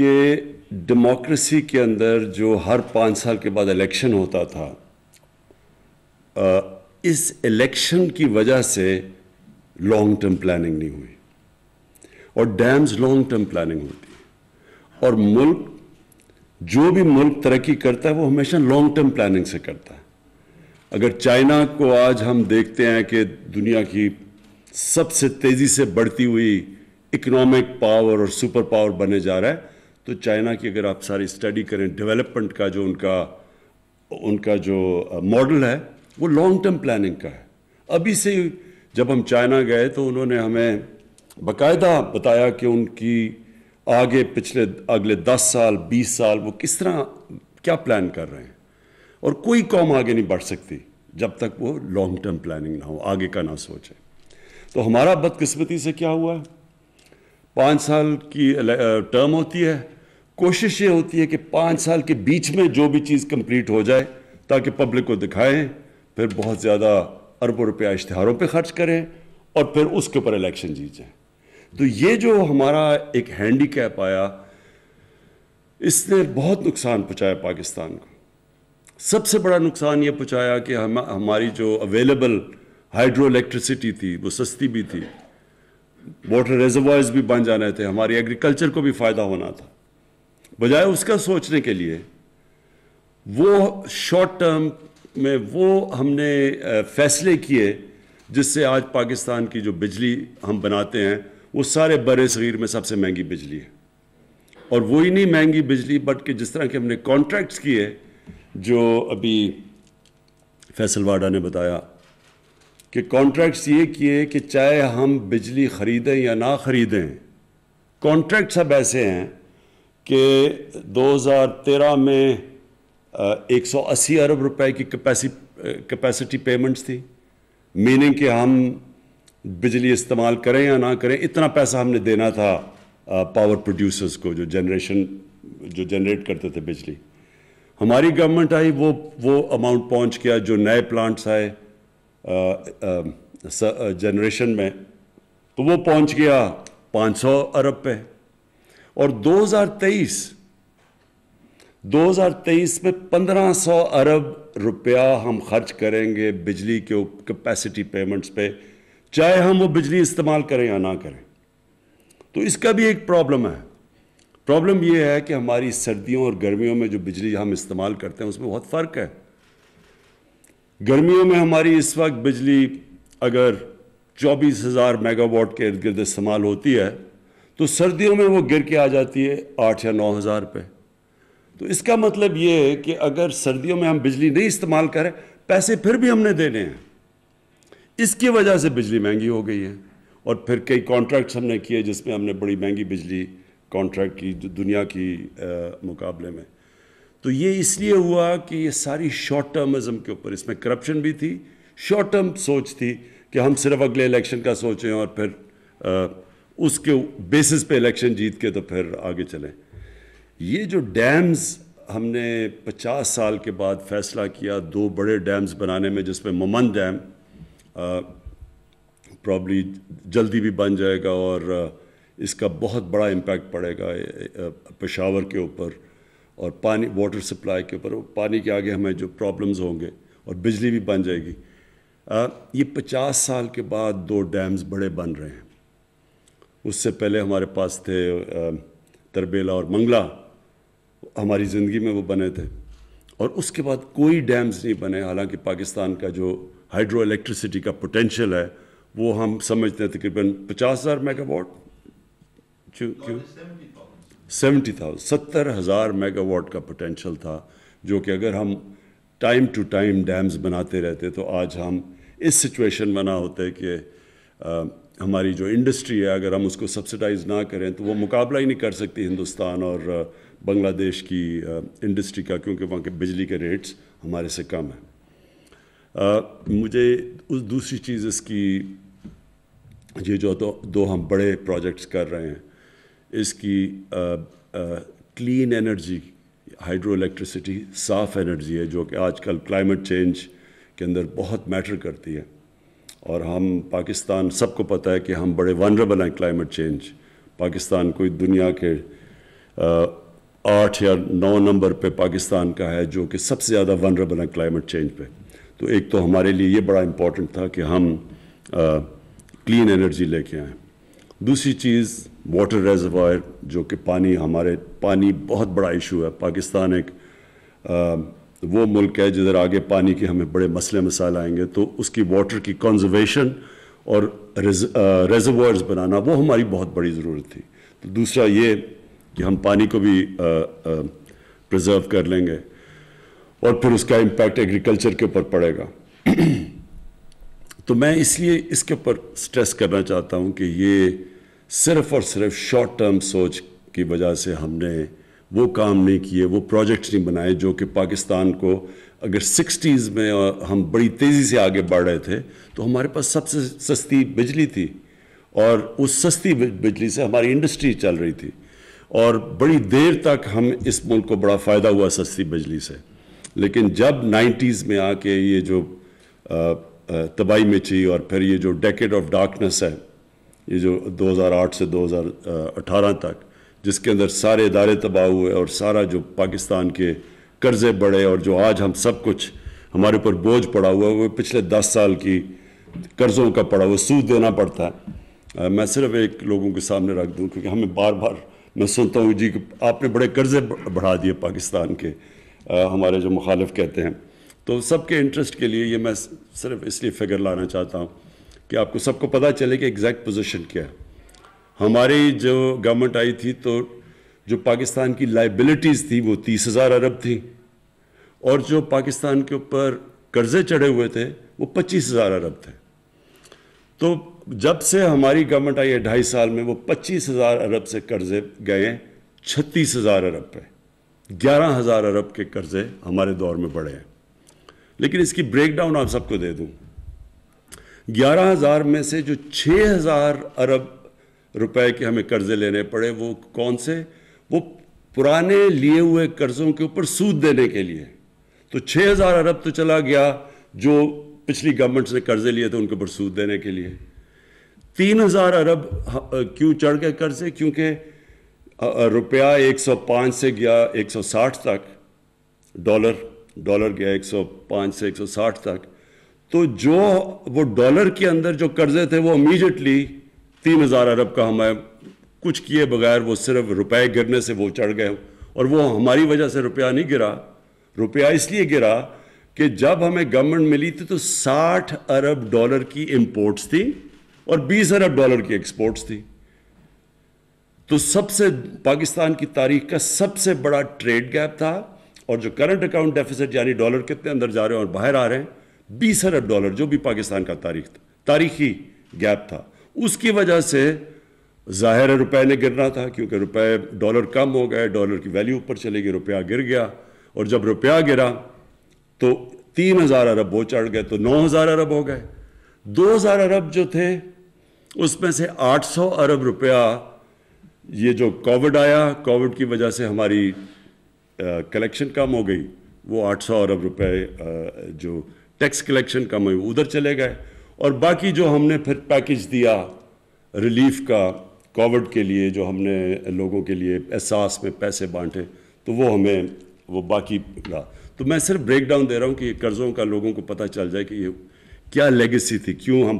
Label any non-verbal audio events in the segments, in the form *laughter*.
कि डेमोक्रेसी के अंदर जो हर पाँच साल के बाद इलेक्शन होता था इस इलेक्शन की वजह से लॉन्ग टर्म प्लानिंग नहीं हुई और डैम्स लॉन्ग टर्म प्लानिंग होती है और मुल्क जो भी मुल्क तरक्की करता है वो हमेशा लॉन्ग टर्म प्लानिंग से करता है अगर चाइना को आज हम देखते हैं कि दुनिया की सबसे तेज़ी से बढ़ती हुई इकोनॉमिक पावर और सुपर पावर बने जा रहा है तो चाइना की अगर आप सारी स्टडी करें डेवलपमेंट का जो उनका उनका जो मॉडल है वो लॉन्ग टर्म प्लानिंग का है अभी से जब हम चाइना गए तो उन्होंने हमें बाकायदा बताया कि उनकी आगे पिछले अगले 10 साल 20 साल वो किस तरह क्या प्लान कर रहे हैं और कोई कौम आगे नहीं बढ़ सकती जब तक वो लॉन्ग टर्म प्लानिंग ना हो आगे का ना सोचे तो हमारा बदकिस्मती से क्या हुआ है पाँच साल की टर्म होती है कोशिश ये होती है कि पाँच साल के बीच में जो भी चीज़ कंप्लीट हो जाए ताकि पब्लिक को दिखाएं फिर बहुत ज़्यादा अरबों रुपया इश्तहारों पे खर्च करें और फिर उसके ऊपर इलेक्शन जीत जाए तो ये जो हमारा एक हैंडी कैप आया इसने बहुत नुकसान पहुँचाया पाकिस्तान को सबसे बड़ा नुकसान ये पहुँचाया कि हम हमारी जो अवेलेबल हाइड्रो इलेक्ट्रिसिटी थी वो सस्ती भी थी वाटर रिजर्वाइज भी बन जाने थे हमारी एग्रीकल्चर को भी फ़ायदा होना था बजाय उसका सोचने के लिए वो शॉर्ट टर्म में वो हमने फैसले किए जिससे आज पाकिस्तान की जो बिजली हम बनाते हैं वो सारे बड़े सग़ीर में सबसे महंगी बिजली है और वही नहीं महंगी बिजली बट कि जिस तरह के हमने कॉन्ट्रैक्ट्स किए जो अभी फैसलवाडा ने बताया कि कॉन्ट्रैक्ट्स ये किए कि चाहे हम बिजली ख़रीदें या ना ख़रीदें कॉन्ट्रैक्ट सब ऐसे हैं कि 2013 में 180 अरब रुपए की कैपेसिटी पेमेंट्स थी मीनिंग कि हम बिजली इस्तेमाल करें या ना करें इतना पैसा हमने देना था पावर प्रोड्यूसर्स को जो जनरेशन जो जनरेट करते थे बिजली हमारी गवर्नमेंट आई वो वो अमाउंट पहुंच गया जो नए प्लांट्स आए जनरेशन में तो वो पहुंच गया 500 अरब पे और 2023 2023 में 1500 अरब रुपया हम खर्च करेंगे बिजली के कैपेसिटी पेमेंट्स पे चाहे हम वो बिजली इस्तेमाल करें या ना करें तो इसका भी एक प्रॉब्लम है प्रॉब्लम ये है कि हमारी सर्दियों और गर्मियों में जो बिजली हम इस्तेमाल करते हैं उसमें बहुत फ़र्क है गर्मियों में हमारी इस वक्त बिजली अगर चौबीस हज़ार मेगावाट के इर्द गिर्द इस्तेमाल होती है तो सर्दियों में वो गिर के आ जाती है आठ या नौ हज़ार पे तो इसका मतलब ये है कि अगर सर्दियों में हम बिजली नहीं इस्तेमाल करें पैसे फिर भी हमने देने हैं इसकी वजह से बिजली महंगी हो गई है और फिर कई कॉन्ट्रैक्ट्स हमने किए जिसमें हमने बड़ी महंगी बिजली कॉन्ट्रैक्ट की दुनिया की आ, मुकाबले में तो ये इसलिए हुआ कि ये सारी शॉर्ट टर्मिज़म के ऊपर इसमें करप्शन भी थी शॉर्ट टर्म सोच थी कि हम सिर्फ अगले इलेक्शन का सोचें और फिर आ, उसके बेसिस पे इलेक्शन जीत के तो फिर आगे चलें ये जो डैम्स हमने 50 साल के बाद फैसला किया दो बड़े डैम्स बनाने में जिसमें ममन डैम प्रॉब्ली जल्दी भी बन जाएगा और इसका बहुत बड़ा इम्पैक्ट पड़ेगा पेशावर के ऊपर और पानी वाटर सप्लाई के ऊपर पानी के आगे हमें जो प्रॉब्लम्स होंगे और बिजली भी बन जाएगी आ, ये पचास साल के बाद दो डैम्स बड़े बन रहे हैं उससे पहले हमारे पास थे तरबेला और मंगला हमारी ज़िंदगी में वो बने थे और उसके बाद कोई डैम्स नहीं बने हालांकि पाकिस्तान का जो हाइड्रो इलेक्ट्रिसिटी का पोटेंशियल है वो हम समझते हैं तकरीबन पचास हज़ार मेगावाट क्यों क्यों सेवेंटी थाउजेंड सत्तर हज़ार मेगावाट का पोटेंशल था जो कि अगर हम टाइम टू टाइम डैम्स बनाते रहते तो आज हम इस सिचुएशन में ना होते कि आ, हमारी जो इंडस्ट्री है अगर हम उसको सब्सिडाइज ना करें तो वो मुकाबला ही नहीं कर सकती हिंदुस्तान और बांग्लादेश की इंडस्ट्री का क्योंकि वहाँ के बिजली के रेट्स हमारे से कम हैं मुझे उस दूसरी चीज़ इसकी ये जो तो दो हम बड़े प्रोजेक्ट्स कर रहे हैं इसकी क्लीन एनर्जी हाइड्रो इलेक्ट्रिसिटी साफ़ एनर्जी है जो कि आजकल क्लाइमेट चेंज के अंदर बहुत मैटर करती है और हम पाकिस्तान सबको पता है कि हम बड़े वनरेबल हैं क्लाइमेट चेंज पाकिस्तान कोई दुनिया के आठ या नौ नंबर पे पाकिस्तान का है जो कि सबसे ज़्यादा वनरेबल है क्लाइमेट चेंज पे तो एक तो हमारे लिए ये बड़ा इम्पॉर्टेंट था कि हम क्लीन एनर्जी लेके आएँ दूसरी चीज़ वाटर रेजवायर जो कि पानी हमारे पानी बहुत बड़ा इशू है पाकिस्तान एक आ, वो मुल्क है जिधर आगे पानी के हमें बड़े मसले मसाइल आएंगे तो उसकी वाटर की कंजर्वेशन और रेजर्वर्स बनाना वो हमारी बहुत बड़ी ज़रूरत थी तो दूसरा ये कि हम पानी को भी प्रिजर्व कर लेंगे और फिर उसका इम्पैक्ट एग्रीकल्चर के ऊपर पड़ेगा *clears throat* तो मैं इसलिए इसके ऊपर स्ट्रेस करना चाहता हूँ कि ये सिर्फ और सिर्फ शॉर्ट टर्म सोच की वजह से हमने वो काम नहीं किए वो प्रोजेक्ट नहीं बनाए जो कि पाकिस्तान को अगर सिक्सटीज़ में हम बड़ी तेज़ी से आगे बढ़ रहे थे तो हमारे पास सबसे सस्ती बिजली थी और उस सस्ती बिजली से हमारी इंडस्ट्री चल रही थी और बड़ी देर तक हम इस मुल्क को बड़ा फ़ायदा हुआ सस्ती बिजली से लेकिन जब 90s में आके ये जो तबाही मची और फिर ये जो डेकेड ऑफ डार्कनेस है ये जो 2008 से 2018 तक जिसके अंदर सारे इदारे तबाह हुए और सारा जो पाकिस्तान के कर्ज़े बढ़े और जो आज हम सब कुछ हमारे ऊपर बोझ पड़ा हुआ है वो पिछले दस साल की कर्ज़ों का पड़ा हुआ सूद देना पड़ता है आ, मैं सिर्फ एक लोगों के सामने रख दूं क्योंकि हमें बार बार मैं सुनता हूँ जी कि आपने बड़े कर्ज़े बढ़ा दिए पाकिस्तान के आ, हमारे जो मुखालफ कहते हैं तो सबके इंटरेस्ट के लिए ये मैं सिर्फ इसलिए फिक्र लाना चाहता हूँ कि आपको सबको पता चले कि एग्जैक्ट पोजीशन क्या है हमारी जो गवर्नमेंट आई थी तो जो पाकिस्तान की लाइबिलिटीज़ थी वो तीस हज़ार अरब थी और जो पाकिस्तान के ऊपर कर्ज़े चढ़े हुए थे वो पच्चीस हज़ार अरब थे तो जब से हमारी गवर्नमेंट आई है ढाई साल में वो पच्चीस हज़ार अरब से कर्ज़े गए छत्तीस हज़ार अरब पे ग्यारह हज़ार अरब के कर्ज़े हमारे दौर में बढ़े हैं लेकिन इसकी ब्रेकडाउन आप सबको दे दूँ ग्यारह हज़ार में से जो छः हज़ार अरब रुपए के हमें कर्ज़े लेने पड़े वो कौन से वो पुराने लिए हुए कर्ज़ों के ऊपर सूद देने के लिए तो छः हज़ार अरब तो चला गया जो पिछली गवर्नमेंट ने कर्ज़े लिए थे उनके ऊपर सूद देने के लिए तीन हज़ार अरब क्यों चढ़ गए कर्ज़े क्योंकि रुपया 105 से गया 160 तक डॉलर डॉलर गया 105 से 160 तक तो जो वो डॉलर के अंदर जो कर्जे थे वो इमीजिएटली तीन हज़ार अरब का हमें कुछ किए बगैर वो सिर्फ रुपए गिरने से वो चढ़ गए और वो हमारी वजह से रुपया नहीं गिरा रुपया इसलिए गिरा कि जब हमें गवर्नमेंट मिली थी तो 60 अरब डॉलर की इंपोर्ट्स थी और 20 अरब डॉलर की एक्सपोर्ट्स थी तो सबसे पाकिस्तान की तारीख का सबसे बड़ा ट्रेड गैप था और जो करंट अकाउंट डेफिसिट यानी डॉलर कितने अंदर जा रहे हैं और बाहर आ रहे हैं बीस अरब डॉलर जो भी पाकिस्तान का तारीख था तारीखी गैप था उसकी वजह से ज़ाहिर रुपए ने गिरना था क्योंकि रुपए डॉलर कम हो गए डॉलर की वैल्यू ऊपर चले गई रुपया गिर गया और जब रुपया गिरा तो तीन हज़ार अरब वो चढ़ गए तो नौ हज़ार अरब हो गए दो हज़ार अरब जो थे उसमें से आठ सौ अरब रुपया ये जो कोविड आया कोविड की वजह से हमारी कलेक्शन कम हो गई वो आठ सौ अरब रुपये जो टैक्स कलेक्शन का मैं उधर चले गए और बाकी जो हमने फिर पैकेज दिया रिलीफ का कोविड के लिए जो हमने लोगों के लिए एहसास में पैसे बांटे तो वो हमें वो बाकी रहा तो मैं सिर्फ ब्रेक डाउन दे रहा हूँ कि कर्ज़ों का लोगों को पता चल जाए कि ये क्या लेगेसी थी क्यों हम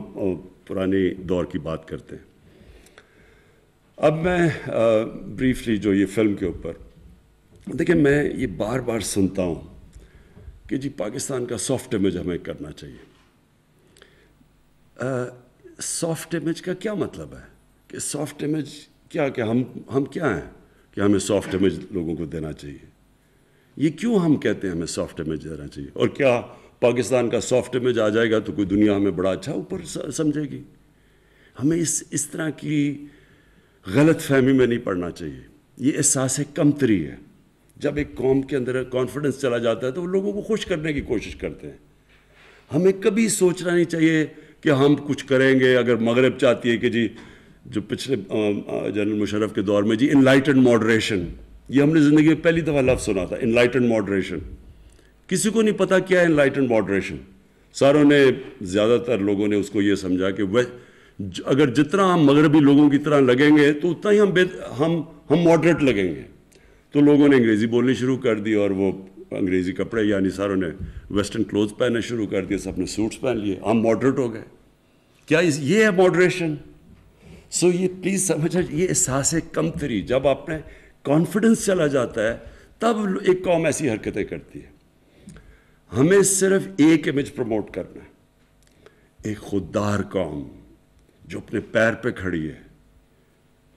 पुराने दौर की बात करते हैं अब मैं ब्रीफली जो ये फिल्म के ऊपर देखिए मैं ये बार बार सुनता हूँ कि जी पाकिस्तान का सॉफ्ट इमेज हमें करना चाहिए सॉफ्ट इमेज का क्या मतलब है कि सॉफ्ट इमेज क्या कि हम हम क्या हैं कि हमें सॉफ्ट इमेज लोगों को देना चाहिए ये क्यों हम कहते हैं हमें सॉफ्ट इमेज देना चाहिए और क्या पाकिस्तान का सॉफ्ट इमेज आ जाएगा तो कोई दुनिया हमें बड़ा अच्छा ऊपर समझेगी हमें इस इस तरह की गलत फहमी में नहीं पड़ना चाहिए ये एहसास कमतरी है जब एक कॉम के अंदर कॉन्फिडेंस चला जाता है तो वो लोगों को खुश करने की कोशिश करते हैं हमें कभी सोचना नहीं चाहिए कि हम कुछ करेंगे अगर मगरब चाहती है कि जी जो पिछले जनरल मुशरफ के दौर में जी इनलाइटेड मॉडरेशन ये हमने ज़िंदगी में पहली दफ़ा लफ्ज़ सुना था इनलाइटेड मॉडरेशन किसी को नहीं पता क्या है इनलाइटेड मॉडरेशन सारों ने ज़्यादातर लोगों ने उसको ये समझा कि वह अगर जितना हम मगरबी लोगों की तरह लगेंगे तो उतना ही हम हम हम मॉडरेट लगेंगे तो लोगों ने अंग्रेज़ी बोलनी शुरू कर दी और वो अंग्रेज़ी कपड़े यानी सारों ने वेस्टर्न क्लोथ पहनने शुरू कर दिए सबने सूट्स पहन लिए हम मॉडरेट हो गए क्या इस ये है मॉडरेशन सो so, ये प्लीज़ समझ ये एहसास कम फ्री जब आपने कॉन्फिडेंस चला जाता है तब एक कौम ऐसी हरकतें करती है हमें सिर्फ एक इमेज प्रमोट करना है एक खुददार कौम जो अपने पैर पे खड़ी है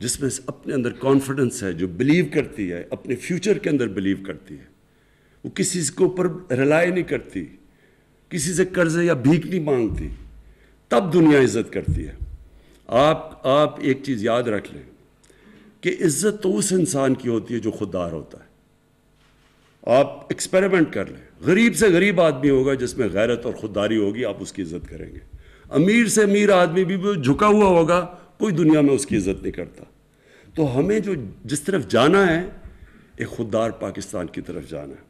जिसमें अपने अंदर कॉन्फिडेंस है जो बिलीव करती है अपने फ्यूचर के अंदर बिलीव करती है वो किसी के ऊपर रिलाई नहीं करती किसी से कर्ज या भीख नहीं मांगती तब दुनिया इज्जत करती है आप आप एक चीज़ याद रख लें कि इज्जत तो उस इंसान की होती है जो खुददार होता है आप एक्सपेरिमेंट कर लें गरीब से गरीब आदमी होगा जिसमें गैरत और खुददारी होगी आप उसकी इज्जत करेंगे अमीर से अमीर आदमी भी झुका हुआ होगा कोई दुनिया में उसकी इज्जत नहीं करता तो हमें जो जिस तरफ जाना है एक खुददार पाकिस्तान की तरफ जाना है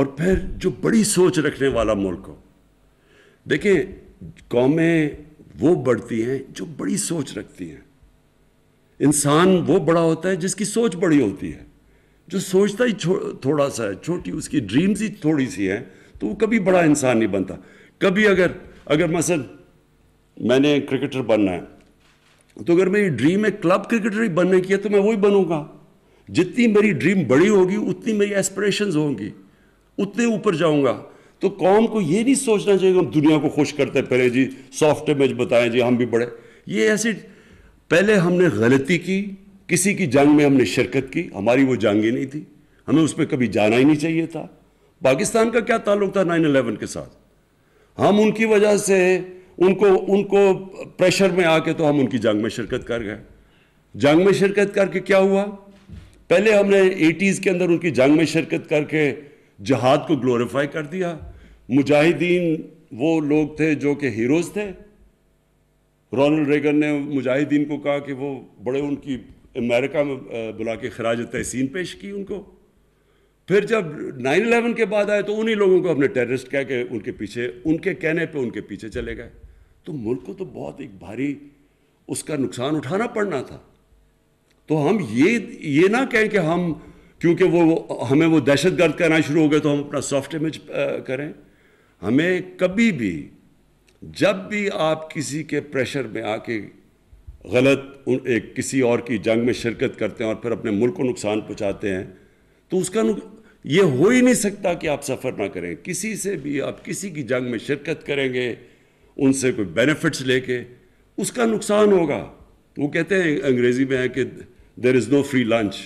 और फिर जो बड़ी सोच रखने वाला मुल्क हो देखें कौमें वो बढ़ती हैं जो बड़ी सोच रखती हैं इंसान वो बड़ा होता है जिसकी सोच बड़ी होती है जो सोचता ही थोड़ा सा है छोटी उसकी ड्रीम्स ही थोड़ी सी हैं तो वो कभी बड़ा इंसान नहीं बनता कभी अगर अगर मसल मैंने क्रिकेटर बनना है तो अगर मेरी ड्रीम है क्लब क्रिकेटर बनने की है तो मैं वही बनूंगा जितनी मेरी ड्रीम बड़ी होगी उतनी मेरी एस्पिरेशंस होंगी उतने ऊपर जाऊंगा तो कौम को ये नहीं सोचना चाहिए कि हम दुनिया को खुश करते पहले जी सॉफ्ट इमेज बताएं जी हम भी बड़े ये ऐसी पहले हमने गलती की किसी की जंग में हमने शिरकत की हमारी वो जंग ही नहीं थी हमें उस पर कभी जाना ही नहीं चाहिए था पाकिस्तान का क्या ताल्लुक था नाइन अलेवन के साथ हम उनकी वजह से उनको उनको प्रेशर में आके तो हम उनकी जंग में शिरकत कर गए जंग में शिरकत करके क्या हुआ पहले हमने एटीज़ के अंदर उनकी जंग में शिरकत करके जहाद को ग्लोरीफाई कर दिया मुजाहिदीन वो लोग थे जो कि हीरोज़ थे रोनल्ड रेगन ने मुजाहिदीन को कहा कि वो बड़े उनकी अमेरिका में बुला के खराज तहसीन पेश की उनको फिर जब 9/11 के बाद आए तो उन्हीं लोगों को हमने टेररिस्ट कह के उनके पीछे उनके कहने पे उनके पीछे चले गए तो मुल्क को तो बहुत एक भारी उसका नुकसान उठाना पड़ना था तो हम ये ये ना कहें कि हम क्योंकि वो हमें वो दहशत गर्द करना शुरू हो गए तो हम अपना सॉफ्ट इमेज करें हमें कभी भी जब भी आप किसी के प्रेशर में आके गलत एक किसी और की जंग में शिरकत करते हैं और फिर अपने मुल्क को नुकसान पहुंचाते हैं तो उसका ये हो ही नहीं सकता कि आप सफ़र ना करें किसी से भी आप किसी की जंग में शिरकत करेंगे उनसे कोई बेनिफिट्स लेके उसका नुकसान होगा तो वो कहते हैं अंग्रेज़ी में है कि there is no free lunch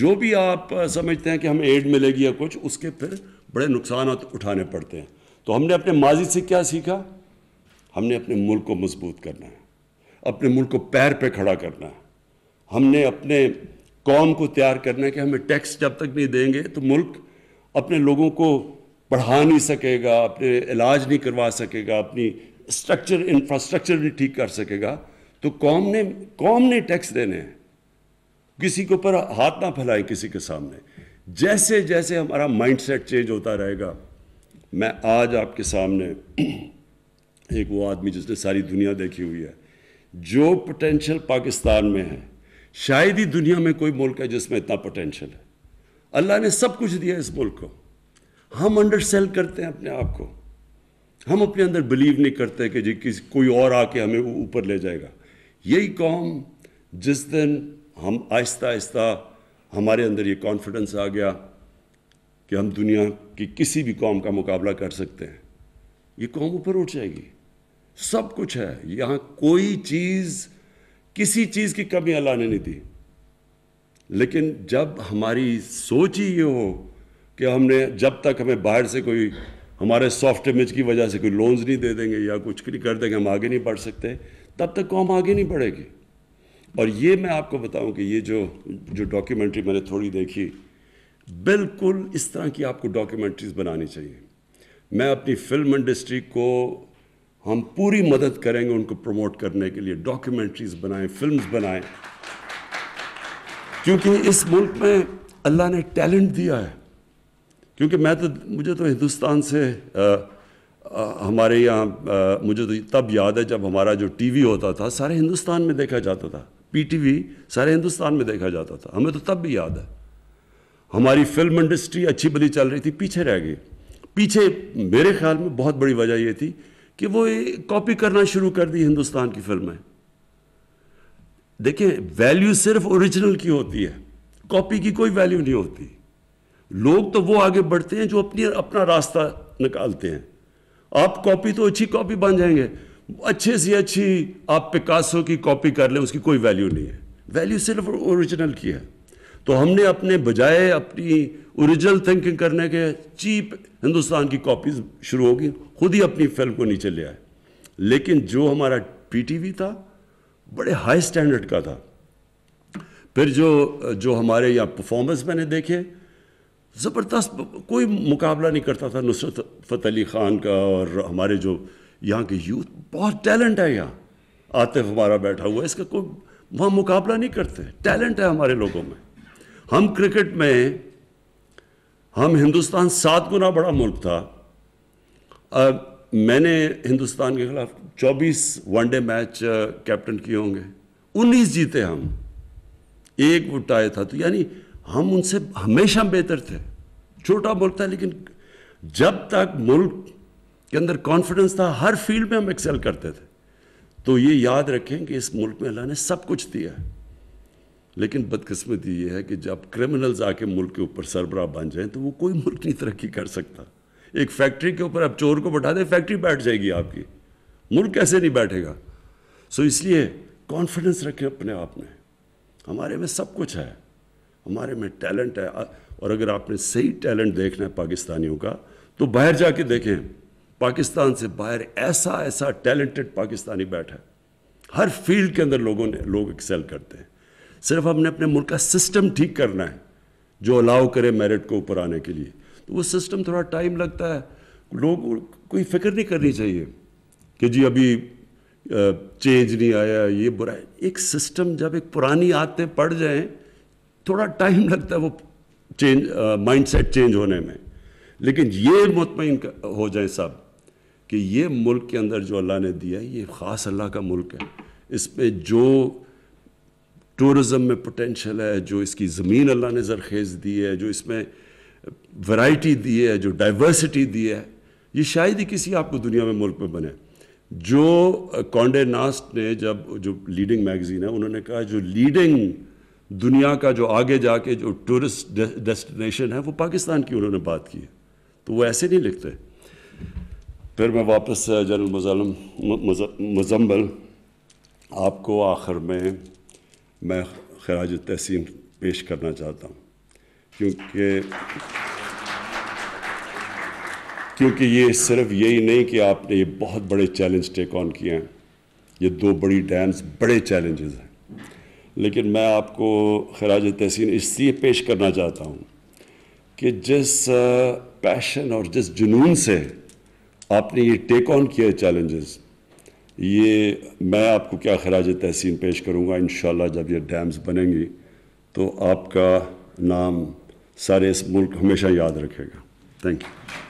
जो भी आप समझते हैं कि हमें एड मिलेगी या कुछ उसके फिर बड़े नुकसान उठाने पड़ते हैं तो हमने अपने माजी से क्या सीखा हमने अपने मुल्क को मजबूत करना है अपने मुल्क को पैर पे खड़ा करना है हमने अपने कौम को तैयार करना है कि हमें टैक्स जब तक नहीं देंगे तो मुल्क अपने लोगों को पढ़ा नहीं सकेगा अपने इलाज नहीं करवा सकेगा अपनी स्ट्रक्चर इंफ्रास्ट्रक्चर नहीं ठीक कर सकेगा तो कौम ने कौम ने टैक्स देने हैं किसी के ऊपर हाथ ना फैलाए किसी के सामने जैसे जैसे हमारा माइंडसेट चेंज होता रहेगा मैं आज आपके सामने *clears throat* एक वो आदमी जिसने सारी दुनिया देखी हुई है जो पोटेंशियल पाकिस्तान में है शायद ही दुनिया में कोई मुल्क है जिसमें इतना पोटेंशियल है अल्लाह ने सब कुछ दिया इस मुल्क को हम अंडर सेल करते हैं अपने आप को हम अपने अंदर बिलीव नहीं करते कि जी किसी कोई और आके हमें ऊपर ले जाएगा यही कॉम जिस दिन हम आहिस्ता आहिस्ता हमारे अंदर ये कॉन्फिडेंस आ गया कि हम दुनिया की किसी भी कॉम का मुकाबला कर सकते हैं ये कॉम ऊपर उठ जाएगी सब कुछ है यहाँ कोई चीज़ किसी चीज़ की कमी अल्लाह ने नहीं दी लेकिन जब हमारी सोच ही ये हो कि हमने जब तक हमें बाहर से कोई हमारे सॉफ्ट इमेज की वजह से कोई लोन्स नहीं दे देंगे या कुछ नहीं कर देंगे हम आगे नहीं बढ़ सकते तब तक कौम आगे नहीं बढ़ेगी और ये मैं आपको बताऊं कि ये जो जो डॉक्यूमेंट्री मैंने थोड़ी देखी बिल्कुल इस तरह की आपको डॉक्यूमेंट्रीज बनानी चाहिए मैं अपनी फिल्म इंडस्ट्री को हम पूरी मदद करेंगे उनको प्रमोट करने के लिए डॉक्यूमेंट्रीज बनाएं फिल्म बनाएं क्योंकि इस मुल्क में अल्लाह ने टैलेंट दिया है क्योंकि मैं तो मुझे तो हिंदुस्तान से आ, आ, हमारे यहाँ मुझे तो तब याद है जब हमारा जो टीवी होता था सारे हिंदुस्तान में देखा जाता था पीटीवी सारे हिंदुस्तान में देखा जाता था हमें तो तब भी याद है हमारी फिल्म इंडस्ट्री अच्छी बली चल रही थी पीछे रह गई पीछे मेरे ख्याल में बहुत बड़ी वजह ये थी कि वो कॉपी करना शुरू कर दी हिंदुस्तान की फिल्में देखिए वैल्यू सिर्फ ओरिजिनल की होती है कॉपी की कोई वैल्यू नहीं होती लोग तो वो आगे बढ़ते हैं जो अपनी अपना रास्ता निकालते हैं आप कॉपी तो अच्छी कॉपी बन जाएंगे अच्छे से अच्छी आप पिकासो की कॉपी कर लें उसकी कोई वैल्यू नहीं है वैल्यू सिर्फ ओरिजिनल की है तो हमने अपने बजाय अपनी ओरिजिनल थिंकिंग करने के चीप हिंदुस्तान की कॉपीज शुरू होगी खुद ही अपनी फिल्म को नीचे ले आए लेकिन जो हमारा पीटीवी था बड़े हाई स्टैंडर्ड का था फिर जो जो हमारे यहाँ परफॉर्मेंस मैंने देखे ज़बरदस्त कोई मुकाबला नहीं करता था नुसरत फ़त अली ख़ान का और हमारे जो यहाँ के यूथ बहुत टैलेंट है यहाँ आतिफ हमारा बैठा हुआ है इसका कोई वहाँ मुकाबला नहीं करते टैलेंट है हमारे लोगों में हम क्रिकेट में हम हिंदुस्तान सात गुना बड़ा मुल्क था आ, मैंने हिंदुस्तान के खिलाफ 24 वनडे मैच कैप्टन किए होंगे 19 जीते हम एक उठाए था तो यानी हम उनसे हमेशा बेहतर थे छोटा मुल्क था लेकिन जब तक मुल्क के अंदर कॉन्फिडेंस था हर फील्ड में हम एक्सेल करते थे तो ये याद रखें कि इस मुल्क में अल्लाह ने सब कुछ दिया है लेकिन बदकिस्मती ये है कि जब क्रिमिनल्स आके मुल्क के ऊपर सरबराह बन जाए तो वो कोई मुल्क नहीं तरक्की कर सकता एक फैक्ट्री के ऊपर आप चोर को बैठा दें फैक्ट्री बैठ जाएगी आपकी मुल्क कैसे नहीं बैठेगा सो इसलिए कॉन्फिडेंस रखें अपने आप में हमारे में सब कुछ है हमारे में टैलेंट है और अगर आपने सही टैलेंट देखना है पाकिस्तानियों का तो बाहर जाके देखें पाकिस्तान से बाहर ऐसा ऐसा टैलेंटेड पाकिस्तानी बैठा है हर फील्ड के अंदर लोगों ने लोग एक्सेल करते हैं सिर्फ हमने अपने मुल्क का सिस्टम ठीक करना है जो अलाउ करे मेरिट को ऊपर आने के लिए तो वो सिस्टम थोड़ा टाइम लगता है लोग कोई फिक्र नहीं करनी चाहिए कि जी अभी चेंज नहीं आया ये बुरा है एक सिस्टम जब एक पुरानी आदतें पड़ जाएँ थोड़ा टाइम लगता है वो चेंज माइंड सेट चेंज होने में लेकिन ये मुतमिन हो जाए सब कि ये मुल्क के अंदर जो अल्लाह ने दिया है ये ख़ास अल्लाह का मुल्क है इसमें जो टूरिज़म में पोटेंशल है जो इसकी ज़मीन अल्लाह ने जरखेज़ दी है जो इसमें वैरायटी दी है जो डाइवर्सिटी दी है ये शायद ही किसी आपको दुनिया में मुल्क में बने जो कॉन्डे नास्ट ने जब जो लीडिंग मैगज़ीन है उन्होंने कहा जो लीडिंग दुनिया का जो आगे जाके जो टूरिस्ट डेस्टिनेशन है वो पाकिस्तान की उन्होंने बात की है तो वो ऐसे नहीं लिखते फिर मैं वापस जनरल मुजल मुजम्बल आपको आखिर में मैं खराज तहसीन पेश करना चाहता हूँ क्योंकि क्योंकि ये सिर्फ यही नहीं कि आपने ये बहुत बड़े चैलेंज टेक ऑन किए हैं ये दो बड़ी डैम्स बड़े चैलेंजेस हैं लेकिन मैं आपको खराज तहसीन इसलिए पेश करना चाहता हूँ कि जिस पैशन और जिस जुनून से आपने ये टेक ऑन किए चैलेंजेस ये मैं आपको क्या खराज तहसीन पेश करूँगा इन जब ये डैम्स बनेंगी तो आपका नाम सारे इस मुल्क हमेशा याद रखेगा थैंक यू